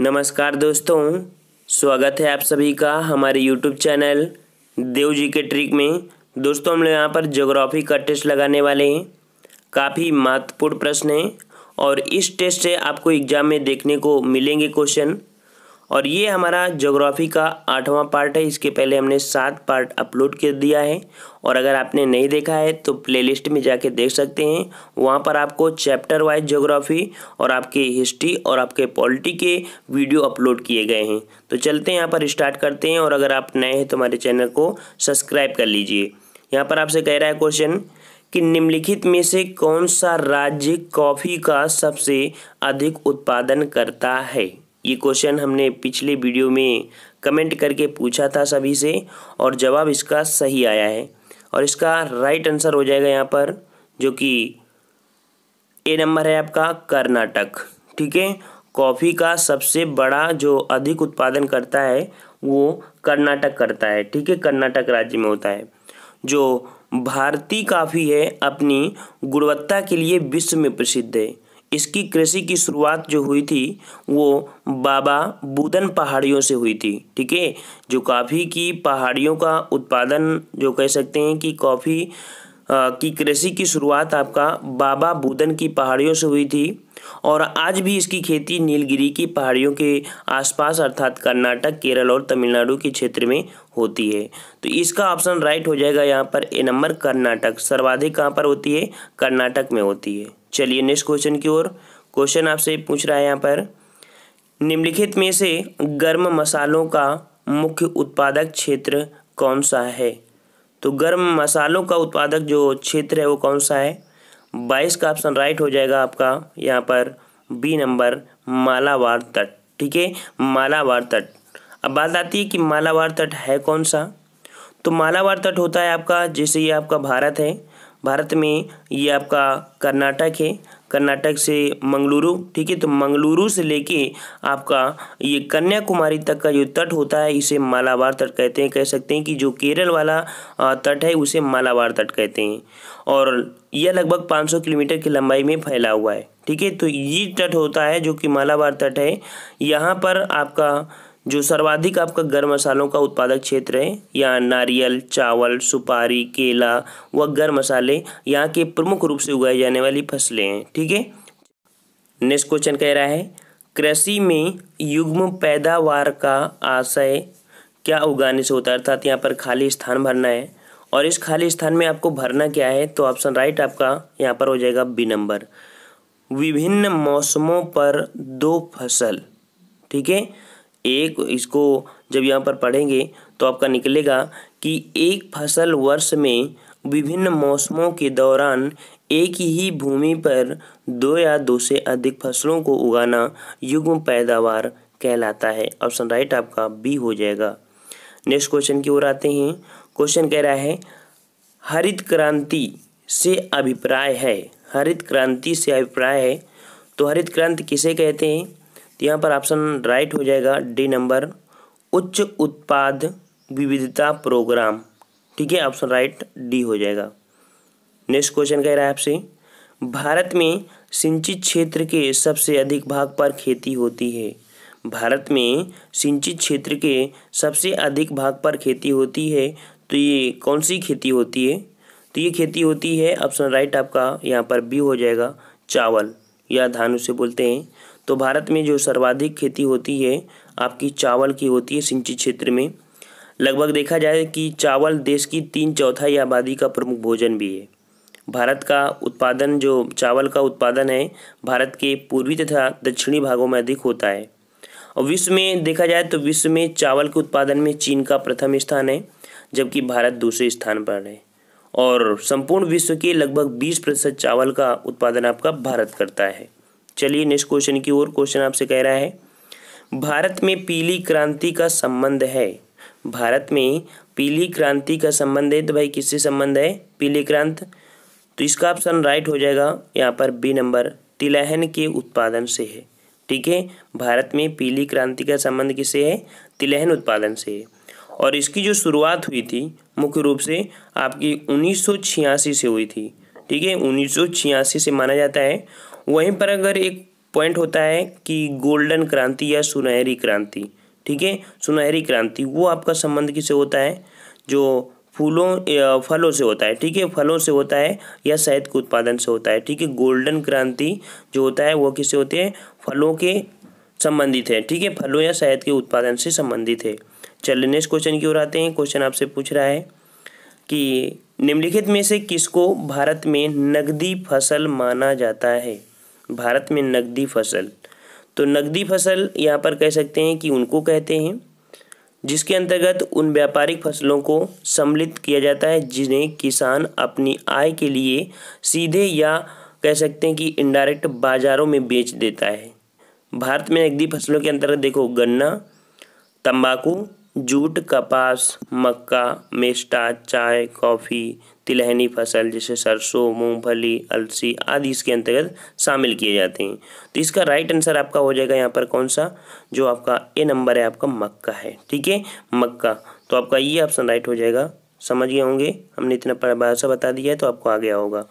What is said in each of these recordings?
नमस्कार दोस्तों स्वागत है आप सभी का हमारे यूट्यूब चैनल देव जी के ट्रिक में दोस्तों हम लोग यहाँ पर ज्योग्राफी का टेस्ट लगाने वाले हैं काफ़ी महत्वपूर्ण प्रश्न है और इस टेस्ट से आपको एग्जाम में देखने को मिलेंगे क्वेश्चन और ये हमारा ज्योग्राफ़ी का आठवां पार्ट है इसके पहले हमने सात पार्ट अपलोड कर दिया है और अगर आपने नहीं देखा है तो प्लेलिस्ट में जाके देख सकते हैं वहाँ पर आपको चैप्टर वाइज ज्योग्राफी और आपके हिस्ट्री और आपके पॉलिटी के वीडियो अपलोड किए गए हैं तो चलते हैं यहाँ पर स्टार्ट करते हैं और अगर आप नए हैं तो हमारे चैनल को सब्सक्राइब कर लीजिए यहाँ पर आपसे कह रहा है क्वेश्चन कि निम्नलिखित में से कौन सा राज्य कॉफ़ी का सबसे अधिक उत्पादन करता है ये क्वेश्चन हमने पिछले वीडियो में कमेंट करके पूछा था सभी से और जवाब इसका सही आया है और इसका राइट आंसर हो जाएगा यहाँ पर जो कि ए नंबर है आपका कर्नाटक ठीक है कॉफ़ी का सबसे बड़ा जो अधिक उत्पादन करता है वो कर्नाटक करता है ठीक है कर्नाटक राज्य में होता है जो भारतीय काफ़ी है अपनी गुणवत्ता के लिए विश्व में प्रसिद्ध है इसकी कृषि की शुरुआत जो हुई थी वो बाबा बूदन पहाड़ियों से हुई थी ठीक है जो काफ़ी की पहाड़ियों का उत्पादन जो कह सकते हैं कि कॉफ़ी की कृषि की शुरुआत आपका बाबा बूदन की पहाड़ियों से हुई थी और आज भी इसकी खेती नीलगिरी की पहाड़ियों के आसपास अर्थात कर्नाटक केरल और तमिलनाडु के क्षेत्र में होती है तो इसका ऑप्शन राइट हो जाएगा यहाँ पर ए नंबर कर्नाटक सर्वाधिक कहाँ पर होती है कर्नाटक में होती है चलिए नेक्स्ट क्वेश्चन की ओर क्वेश्चन आपसे पूछ रहा है यहाँ पर निम्नलिखित में से गर्म मसालों का मुख्य उत्पादक क्षेत्र कौन सा है तो गर्म मसालों का उत्पादक जो क्षेत्र है वो कौन सा है बाईस का ऑप्शन राइट हो जाएगा आपका यहाँ पर बी नंबर मालावार तट ठीक है मालावार तट अब बात आती है कि मालावार तट है कौन सा तो मालावार तट होता है आपका जैसे ये आपका भारत है भारत में ये आपका कर्नाटक है कर्नाटक से मंगलुरु ठीक है तो मंगलुरु से लेके आपका ये कन्याकुमारी तक का जो तट होता है इसे मालाबार तट कहते हैं कह सकते हैं कि जो केरल वाला तट है उसे मालाबार तट कहते हैं और यह लगभग 500 किलोमीटर की लंबाई में फैला हुआ है ठीक है तो ये तट होता है जो कि मालाबार तट है यहाँ पर आपका जो सर्वाधिक आपका गर्म मसालों का उत्पादक क्षेत्र है यहाँ नारियल चावल सुपारी केला व गर्म मसाले यहाँ के प्रमुख रूप से उगाई जाने वाली फसलें हैं ठीक है नेक्स्ट क्वेश्चन कह रहा है कृषि में युग्म पैदावार का आशय क्या उगाने से होता है अर्थात यहाँ पर खाली स्थान भरना है और इस खाली स्थान में आपको भरना क्या है तो ऑप्शन राइट आपका यहाँ पर हो जाएगा बी नंबर विभिन्न मौसमों पर दो फसल ठीक है एक इसको जब यहाँ पर पढ़ेंगे तो आपका निकलेगा कि एक फसल वर्ष में विभिन्न मौसमों के दौरान एक ही भूमि पर दो या दो से अधिक फसलों को उगाना युग्म पैदावार कहलाता है ऑप्शन राइट आपका बी हो जाएगा नेक्स्ट क्वेश्चन की ओर आते हैं क्वेश्चन कह रहा है हरित क्रांति से अभिप्राय है हरित क्रांति से अभिप्राय है तो हरित क्रांति किसे कहते हैं यहाँ पर ऑप्शन राइट हो जाएगा डी नंबर उच्च उत्पाद विविधता प्रोग्राम ठीक है ऑप्शन राइट डी हो जाएगा नेक्स्ट क्वेश्चन कह रहा है आपसे भारत में सिंचित क्षेत्र के सबसे अधिक भाग पर खेती होती है भारत में सिंचित क्षेत्र के सबसे अधिक भाग पर खेती होती है तो ये कौन सी खेती होती है तो ये खेती होती है ऑप्शन राइट आपका यहाँ पर बी हो जाएगा चावल या धान उसे बोलते हैं तो भारत में जो सर्वाधिक खेती होती है आपकी चावल की होती है सिंचित क्षेत्र में लगभग देखा जाए कि चावल देश की तीन चौथाई आबादी का प्रमुख भोजन भी है भारत का उत्पादन जो चावल का उत्पादन है भारत के पूर्वी तथा दक्षिणी भागों में अधिक होता है और विश्व में देखा जाए तो विश्व में चावल के उत्पादन में चीन का प्रथम स्थान है जबकि भारत दूसरे स्थान पर है और संपूर्ण विश्व के लगभग 20 प्रतिशत चावल का उत्पादन आपका भारत करता है चलिए नेक्स्ट क्वेश्चन की ओर क्वेश्चन आपसे कह रहा है भारत में पीली क्रांति का संबंध है भारत में पीली क्रांति का संबंध है तो भाई किससे संबंध है पीली क्रांत तो इसका ऑप्शन राइट हो जाएगा यहाँ पर बी नंबर तिलहन के उत्पादन से है ठीक है भारत में पीली क्रांति का संबंध किससे है तिलहन उत्पादन से है और इसकी जो शुरुआत हुई थी मुख्य रूप से आपकी उन्नीस से हुई थी ठीक है उन्नीस से माना जाता है वहीं पर अगर एक पॉइंट होता है कि गोल्डन क्रांति या सुनहरी क्रांति ठीक है सुनहरी क्रांति वो आपका संबंध किसे होता है जो फूलों फलों से होता है ठीक है फलों से होता है या शहद के उत्पादन से होता है ठीक है गोल्डन क्रांति जो होता है वो किसे होते हैं फलों के संबंधित है ठीक है फलों या शहद के उत्पादन से संबंधित है चलिए नेक्स्ट क्वेश्चन की ओर आते हैं क्वेश्चन आपसे पूछ रहा है कि निम्नलिखित में से किसको भारत में नगदी फसल माना जाता है भारत में नकदी फसल तो नकदी फसल यहाँ पर कह सकते हैं कि उनको कहते हैं जिसके अंतर्गत उन व्यापारिक फसलों को सम्मिलित किया जाता है जिन्हें किसान अपनी आय के लिए सीधे या कह सकते हैं कि इनडायरेक्ट बाज़ारों में बेच देता है भारत में नकदी फसलों के अंतर्गत देखो गन्ना तंबाकू जूट कपास मक्का मेस्टा चाय कॉफ़ी तिलहनी फसल जैसे सरसों मूंगफली अलसी आदि इसके अंतर्गत शामिल किए जाते हैं तो इसका राइट आंसर आपका हो जाएगा यहाँ पर कौन सा जो आपका ए नंबर है आपका मक्का है ठीक है मक्का तो आपका ये ऑप्शन राइट हो जाएगा समझ गए होंगे हमने इतना परिभाषा बता दिया है तो आपको आ गया होगा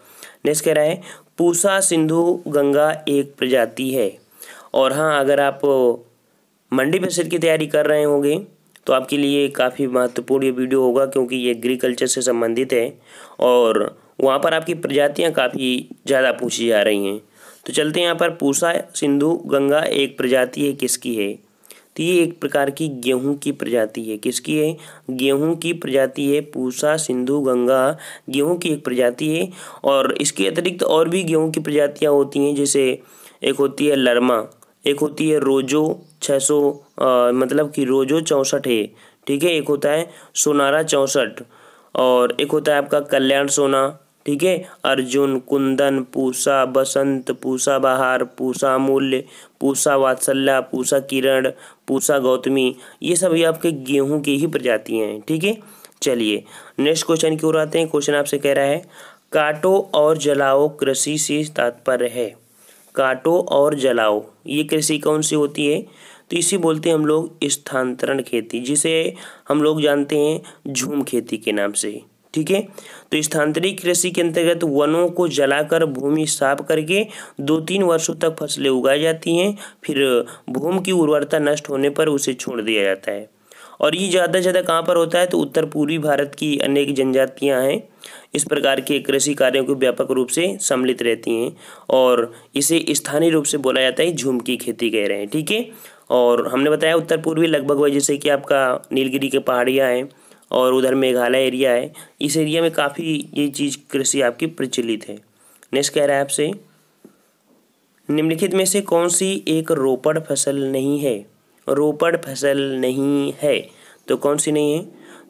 नेक्स्ट कह रहा है पूसा सिंधु गंगा एक प्रजाति है और हाँ अगर आप मंडी परिषद की तैयारी कर रहे होंगे तो आपके लिए काफ़ी महत्वपूर्ण ये वीडियो होगा क्योंकि ये एग्रीकल्चर से संबंधित है और वहाँ पर आपकी प्रजातियाँ काफ़ी ज़्यादा पूछी जा रही हैं तो चलते हैं यहाँ पर पूसा सिंधु गंगा एक प्रजाति है किसकी है तो ये एक प्रकार की गेहूं की प्रजाति है किसकी है गेहूं की प्रजाति है पूसा सिंधु गंगा गेहूं की एक प्रजाति है और इसके अतिरिक्त और भी गेहूं की प्रजातियां होती हैं जैसे एक होती है लरमा एक होती है रोजो छः सौ मतलब कि रोजो चौंसठ है ठीक है एक होता है सोनारा चौंसठ और एक होता है आपका कल्याण सोना ठीक है अर्जुन कुंदन पूसा बसंत पूसा बहार पूसा मूल्य पूसा वात्सल्या पूसा किरण पूसा गौतमी ये सभी आपके गेहूं की ही प्रजाति हैं ठीक है चलिए नेक्स्ट क्वेश्चन की ओर आते हैं क्वेश्चन आपसे कह रहा है काटो और जलाओ कृषि से तात्पर्य है काटो और जलाओ ये कृषि कौन सी होती है तो इसी बोलते हैं हम लोग स्थानांतरण खेती जिसे हम लोग जानते हैं झूम खेती के नाम से ठीक है तो स्थानांतरित कृषि के अंतर्गत वनों को जलाकर भूमि साफ करके दो तीन वर्षों तक फसलें उगाई जाती हैं फिर भूमि की उर्वरता नष्ट होने पर उसे छोड़ दिया जाता है और ये ज़्यादा से ज़्यादा कहाँ पर होता है तो उत्तर पूर्वी भारत की अनेक जनजातियाँ हैं इस प्रकार के कृषि कार्यों को व्यापक रूप से सम्मिलित रहती हैं और इसे स्थानीय रूप से बोला जाता है झूम की खेती कह रहे हैं ठीक है और हमने बताया उत्तर पूर्वी लगभग वह जैसे कि आपका नीलगिरी के पहाड़ियाँ हैं और उधर मेघालय एरिया है इस एरिया में काफ़ी ये चीज़ कृषि आपकी प्रचलित है नेक्स्ट कह रहा है आपसे निम्नलिखित में से कौन सी एक रोपड़ फसल नहीं है रोपण फसल नहीं है तो कौन सी नहीं है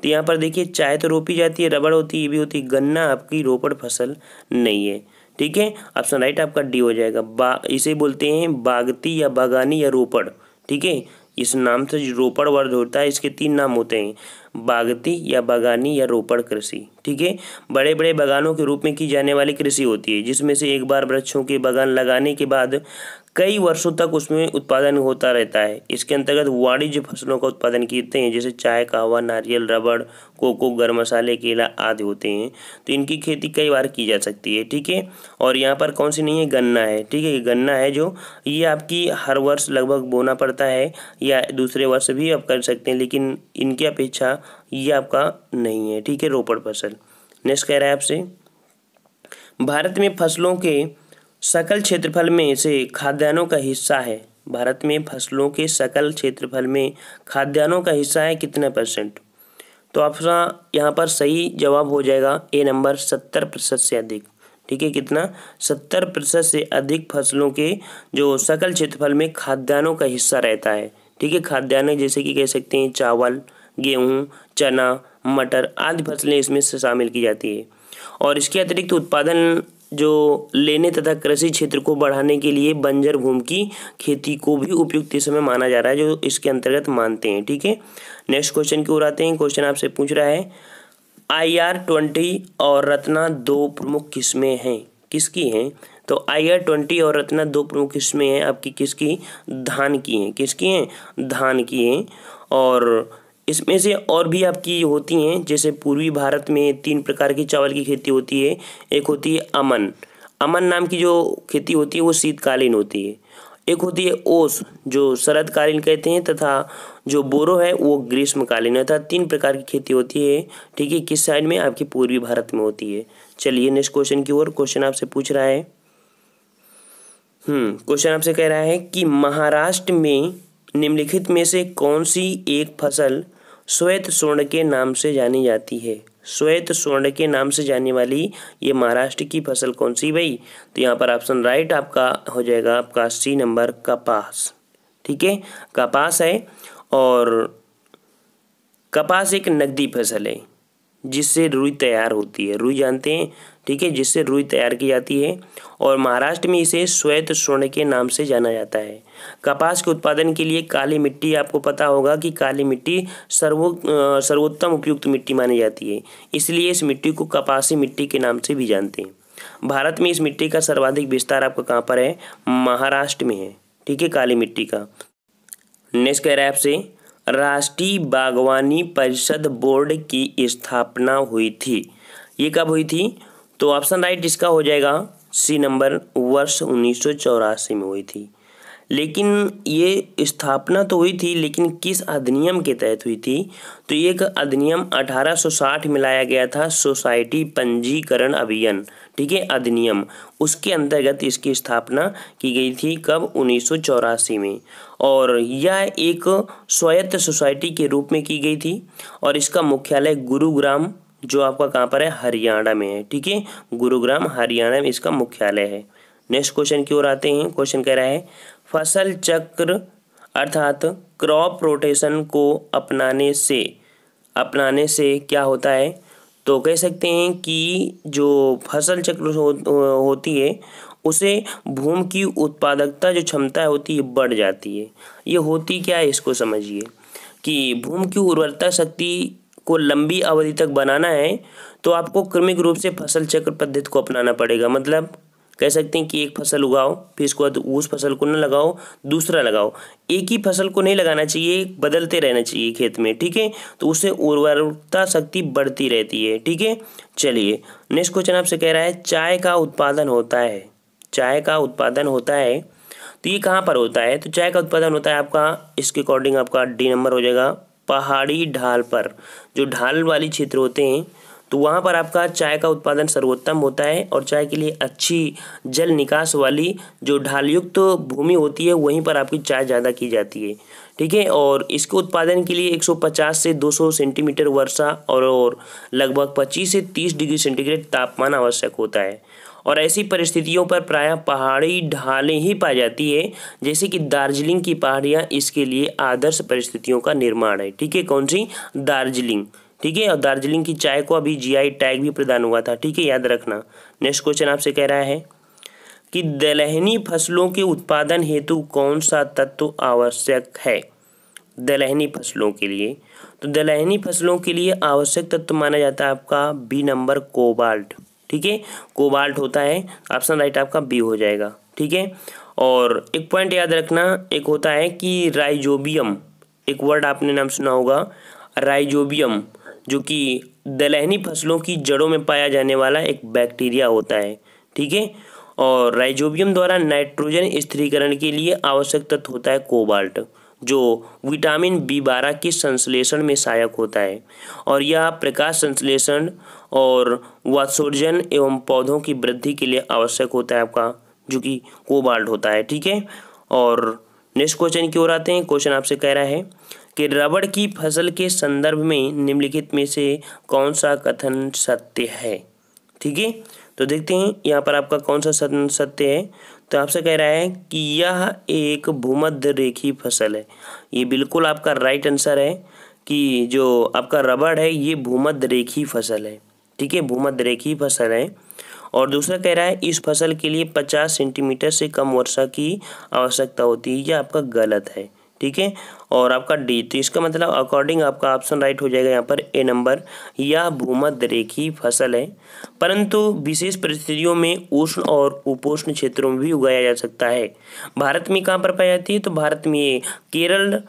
तो यहाँ पर देखिए चाय तो रोपी जाती है रबड़ होती है ये भी होती है गन्ना आपकी रोपण फसल नहीं है ठीक है ऑप्शन राइट आपका डी हो जाएगा बा इसे बोलते हैं बागती या बागानी या रोपड़ ठीक है इस नाम से जो रोपड़ वर्ड होता है इसके तीन नाम होते हैं बागती या बागानी या रोपड़ कृषि ठीक है बड़े बड़े बागानों के रूप में की जाने वाली कृषि होती है जिसमें से एक बार वृक्षों के बागान लगाने के बाद कई वर्षों तक उसमें उत्पादन होता रहता है इसके अंतर्गत वाणिज्य फसलों का उत्पादन किए हैं जैसे चाय कहवा नारियल रबड़ कोको गर्म मसाले केला आदि होते हैं तो इनकी खेती कई बार की जा सकती है ठीक है और यहाँ पर कौन सी नहीं है गन्ना है ठीक है गन्ना है जो ये आपकी हर वर्ष लगभग बोना पड़ता है या दूसरे वर्ष भी आप कर सकते हैं लेकिन इनकी अपेक्षा ये आपका नहीं है ठीक है रोपड़ फसल नेक्स्ट कह रहा है आपसे भारत में फसलों के सकल क्षेत्रफल में से खाद्यान्नों का हिस्सा है भारत में फसलों के सकल क्षेत्रफल में खाद्यान्नों का हिस्सा है कितना परसेंट तो आपका यहाँ पर सही जवाब हो जाएगा ए नंबर सत्तर प्रतिशत से अधिक ठीक है कितना सत्तर प्रतिशत से अधिक फसलों के जो सकल क्षेत्रफल में खाद्यान्नों का हिस्सा रहता है ठीक है खाद्यान्न जैसे कि कह सकते हैं चावल गेहूँ चना मटर आदि फसलें इसमें से शामिल की जाती है और इसके अतिरिक्त उत्पादन जो लेने तथा कृषि क्षेत्र को बढ़ाने के लिए बंजर भूमि की खेती को भी उपयुक्त समय माना जा रहा है जो इसके अंतर्गत मानते हैं ठीक है नेक्स्ट क्वेश्चन की ओर आते हैं क्वेश्चन आपसे पूछ रहा है आई आर ट्वेंटी और रत्ना दो प्रमुख किस्में हैं किसकी हैं तो आई आर ट्वेंटी और रत्ना दो प्रमुख किस्में हैं आपकी किसकी धान की हैं किसकी हैं धान की हैं और इसमें से और भी आपकी होती हैं जैसे पूर्वी भारत में तीन प्रकार की चावल की खेती होती है एक होती है अमन अमन नाम की जो खेती होती है वो शीतकालीन होती है एक होती है ओस जो शरदकालीन कहते हैं तथा जो बोरो है वो ग्रीष्मकालीन अर्थात तीन प्रकार की खेती होती है ठीक है किस साइड में आपकी पूर्वी भारत में होती है चलिए नेक्स्ट क्वेश्चन की ओर क्वेश्चन आपसे पूछ रहा है हम्म, क्वेश्चन आपसे कह रहा है कि महाराष्ट्र में निम्नलिखित में से कौन सी एक फसल श्वेत स्वर्ण के नाम से जानी जाती है श्वेत स्वर्ण के नाम से जाने वाली ये महाराष्ट्र की फसल कौन सी भाई तो यहाँ पर ऑप्शन राइट आपका हो जाएगा आपका सी नंबर कपास ठीक है कपास है और कपास एक नकदी फसल है जिससे रुई तैयार होती है रुई जानते हैं ठीक है जिससे रुई तैयार की जाती है और महाराष्ट्र में इसे श्वेत स्वर्ण के नाम से जाना जाता है कपास के उत्पादन के लिए काली मिट्टी आपको पता होगा कि काली मिट्टी सर्वो सर्वोत्तम उपयुक्त मिट्टी मानी जाती है इसलिए इस मिट्टी को कपासी मिट्टी के नाम से भी जानते हैं भारत में इस मिट्टी का सर्वाधिक विस्तार आपका कहाँ पर है महाराष्ट्र में है ठीक है काली मिट्टी का नेक्स्ट कह रहा है आपसे राष्ट्रीय बागवानी परिषद बोर्ड की स्थापना हुई थी ये कब हुई थी तो ऑप्शन राइट इसका हो जाएगा सी नंबर वर्ष उन्नीस में हुई थी लेकिन ये स्थापना तो हुई थी लेकिन किस अधिनियम के तहत हुई थी तो ये एक अधिनियम 1860 में लाया गया था सोसाइटी पंजीकरण अभियान ठीक है अधिनियम उसके अंतर्गत इसकी स्थापना की गई थी कब उन्नीस में और यह एक स्वायत्त सोसाइटी के रूप में की गई थी और इसका मुख्यालय गुरुग्राम जो आपका कहाँ पर है हरियाणा में है ठीक है गुरुग्राम हरियाणा में इसका मुख्यालय है नेक्स्ट क्वेश्चन की ओर आते हैं क्वेश्चन कह रहा है फसल चक्र अर्थात क्रॉप रोटेशन को अपनाने से अपनाने से क्या होता है तो कह सकते हैं कि जो फसल चक्र हो, होती है उसे भूमि की उत्पादकता जो क्षमता होती है बढ़ जाती है ये होती क्या है इसको समझिए कि भूमि की उर्वरता शक्ति को लंबी अवधि तक बनाना है तो आपको क्रमिक रूप से फसल चक्र पद्धति को अपनाना पड़ेगा मतलब कह सकते हैं कि एक फसल उगाओ फिर इसके बाद उस फसल को न लगाओ दूसरा लगाओ एक ही फसल को नहीं लगाना चाहिए बदलते रहना चाहिए खेत में ठीक है तो उससे उर्वरता शक्ति बढ़ती रहती है ठीक है चलिए नेक्स्ट क्वेश्चन आपसे कह रहा है चाय का उत्पादन होता है चाय का उत्पादन होता है तो ये कहाँ पर होता है तो चाय का उत्पादन होता है आपका इसके अकॉर्डिंग आपका डी नंबर हो जाएगा पहाड़ी ढाल पर जो ढाल वाली क्षेत्र होते हैं तो वहाँ पर आपका चाय का उत्पादन सर्वोत्तम होता है और चाय के लिए अच्छी जल निकास वाली जो ढालयुक्त तो भूमि होती है वहीं पर आपकी चाय ज़्यादा की जाती है ठीक है और इसके उत्पादन के लिए 150 से 200 सेंटीमीटर वर्षा और, और लगभग 25 से 30 डिग्री सेंटीग्रेड तापमान आवश्यक होता है और ऐसी परिस्थितियों पर प्रायः पहाड़ी ढालें ही पाई जाती है जैसे कि दार्जिलिंग की पहाड़ियाँ इसके लिए आदर्श परिस्थितियों का निर्माण है ठीक है कौन सी दार्जिलिंग ठीक है और दार्जिलिंग की चाय को अभी जीआई टैग भी प्रदान हुआ था ठीक है याद रखना नेक्स्ट क्वेश्चन आपसे कह रहा है कि दलहनी फसलों के उत्पादन हेतु कौन सा तत्व आवश्यक है दलहनी फसलों के लिए तो दलहनी फसलों के लिए आवश्यक तत्व माना जाता है आपका बी नंबर कोबाल्ट ठीक है कोबाल्ट होता है ऑप्शन राइट आपका बी हो जाएगा ठीक है और एक पॉइंट याद रखना एक होता है कि राइजोबियम एक वर्ड आपने नाम सुना होगा राइजोबियम जो कि दलहनी फसलों की जड़ों में पाया जाने वाला एक बैक्टीरिया होता है ठीक है और राइजोबियम द्वारा नाइट्रोजन स्थिरीकरण के लिए आवश्यक तत्व होता है कोबाल्ट जो विटामिन बी बारह के संश्लेषण में सहायक होता है और यह प्रकाश संश्लेषण और वह एवं पौधों की वृद्धि के लिए आवश्यक होता है आपका जो कि कोबाल्ट होता है ठीक है और नेक्स्ट क्वेश्चन की ओर आते हैं क्वेश्चन आपसे कह रहा है कि रबड़ की फसल के संदर्भ में निम्नलिखित में से कौन सा कथन सत्य है ठीक है तो देखते हैं यहाँ पर आपका कौन सा सत्य है तो आपसे कह रहा है कि यह एक भूमध्य रेखी फसल है ये बिल्कुल आपका राइट आंसर है कि जो आपका रबड़ है ये भूमध्य रेखी फसल है ठीक है भूमध्य रेखी फसल है और दूसरा कह रहा है इस फसल के लिए पचास सेंटीमीटर से कम वर्षा की आवश्यकता होती है यह आपका गलत है ठीक है और आपका डी तो इसका मतलब अकॉर्डिंग आपका ऑप्शन राइट हो जाएगा यहाँ पर ए नंबर यह भूमध्य रेखी फसल है परंतु विशेष परिस्थितियों में उष्ण और उपोष्ण क्षेत्रों में भी उगाया जा सकता है भारत में कहाँ पर पाई जाती है तो भारत में केरल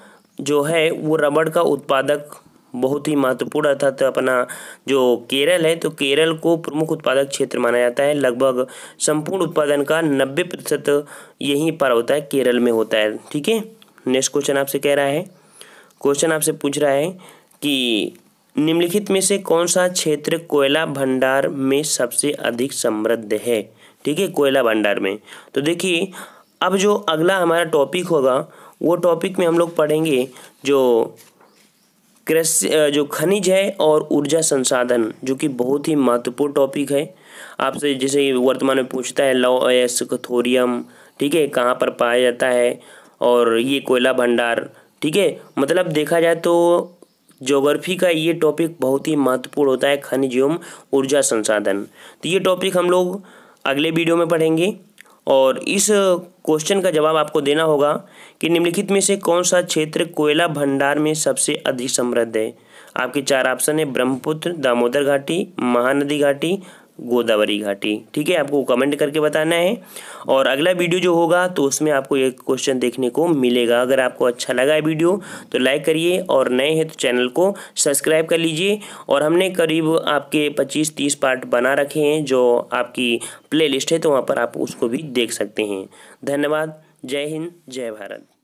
जो है वो रबड़ का उत्पादक बहुत ही महत्वपूर्ण अर्थात अपना जो केरल है तो केरल को प्रमुख उत्पादक क्षेत्र माना जाता है लगभग संपूर्ण उत्पादन का नब्बे प्रतिशत यहीं पर होता है केरल में होता है ठीक है नेक्स्ट क्वेश्चन आपसे कह रहा है क्वेश्चन आपसे पूछ रहा है कि निम्नलिखित में से कौन सा क्षेत्र कोयला भंडार में सबसे अधिक समृद्ध है ठीक है कोयला भंडार में तो देखिए अब जो अगला हमारा टॉपिक होगा वो टॉपिक में हम लोग पढ़ेंगे जो कृषि जो खनिज है और ऊर्जा संसाधन जो कि बहुत ही महत्वपूर्ण टॉपिक है आपसे जैसे वर्तमान में पूछता है लौ एस थोरियम ठीक है कहाँ पर पाया जाता है और ये कोयला भंडार ठीक है मतलब देखा जाए तो जोग्राफी का ये टॉपिक बहुत ही महत्वपूर्ण होता है खनिज एवं ऊर्जा संसाधन तो ये टॉपिक हम लोग अगले वीडियो में पढ़ेंगे और इस क्वेश्चन का जवाब आपको देना होगा कि निम्नलिखित में से कौन सा क्षेत्र कोयला भंडार में सबसे अधिक समृद्ध है आपके चार ऑप्शन है ब्रह्मपुत्र दामोदर घाटी महानदी घाटी गोदावरी घाटी ठीक है आपको कमेंट करके बताना है और अगला वीडियो जो होगा तो उसमें आपको एक क्वेश्चन देखने को मिलेगा अगर आपको अच्छा लगा है वीडियो तो लाइक करिए और नए हैं तो चैनल को सब्सक्राइब कर लीजिए और हमने करीब आपके 25-30 पार्ट बना रखे हैं जो आपकी प्लेलिस्ट है तो वहाँ पर आप उसको भी देख सकते हैं धन्यवाद जय हिंद जय भारत